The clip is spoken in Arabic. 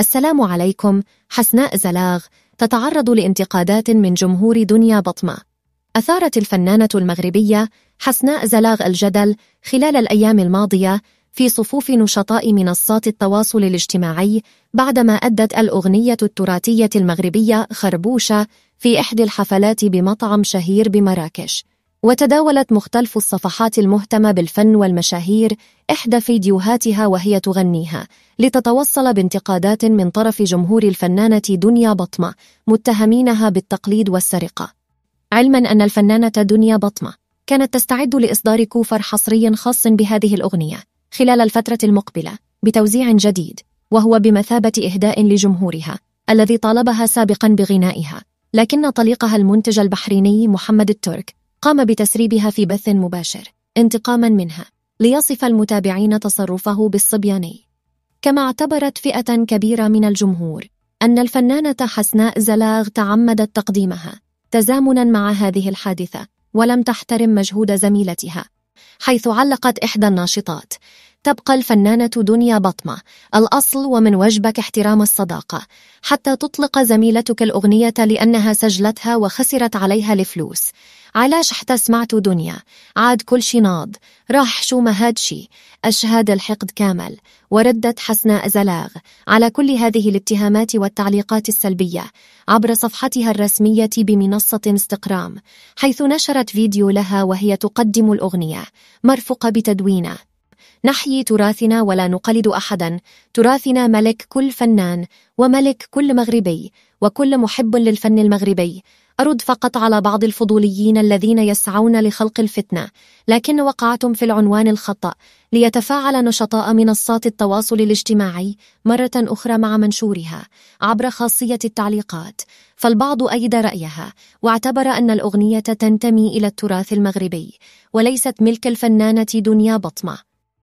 السلام عليكم حسناء زلاغ تتعرض لانتقادات من جمهور دنيا بطمة أثارت الفنانة المغربية حسناء زلاغ الجدل خلال الأيام الماضية في صفوف نشطاء منصات التواصل الاجتماعي بعدما أدت الأغنية التراثية المغربية خربوشة في إحدى الحفلات بمطعم شهير بمراكش وتداولت مختلف الصفحات المهتمة بالفن والمشاهير إحدى فيديوهاتها وهي تغنيها لتتوصل بانتقادات من طرف جمهور الفنانة دنيا بطمة متهمينها بالتقليد والسرقة علما أن الفنانة دنيا بطمة كانت تستعد لإصدار كوفر حصري خاص بهذه الأغنية خلال الفترة المقبلة بتوزيع جديد وهو بمثابة إهداء لجمهورها الذي طالبها سابقا بغنائها لكن طليقها المنتج البحريني محمد الترك قام بتسريبها في بث مباشر انتقاما منها ليصف المتابعين تصرفه بالصبياني كما اعتبرت فئة كبيرة من الجمهور أن الفنانة حسناء زلاغ تعمدت تقديمها تزامنا مع هذه الحادثة ولم تحترم مجهود زميلتها حيث علقت إحدى الناشطات تبقى الفنانة دنيا بطمة الأصل ومن وجبك احترام الصداقة حتى تطلق زميلتك الأغنية لأنها سجلتها وخسرت عليها الفلوس علاش حتى سمعتوا دنيا عاد كل شي ناض راح شو ما هاد شي أشهد الحقد كامل وردت حسناء زلاغ على كل هذه الاتهامات والتعليقات السلبية عبر صفحتها الرسمية بمنصة انستقرام حيث نشرت فيديو لها وهي تقدم الأغنية مرفقة بتدوينه نحيي تراثنا ولا نقلد أحدا تراثنا ملك كل فنان وملك كل مغربي وكل محب للفن المغربي أرد فقط على بعض الفضوليين الذين يسعون لخلق الفتنة لكن وقعتم في العنوان الخطأ ليتفاعل نشطاء منصات التواصل الاجتماعي مرة أخرى مع منشورها عبر خاصية التعليقات فالبعض أيد رأيها واعتبر أن الأغنية تنتمي إلى التراث المغربي وليست ملك الفنانة دنيا بطمة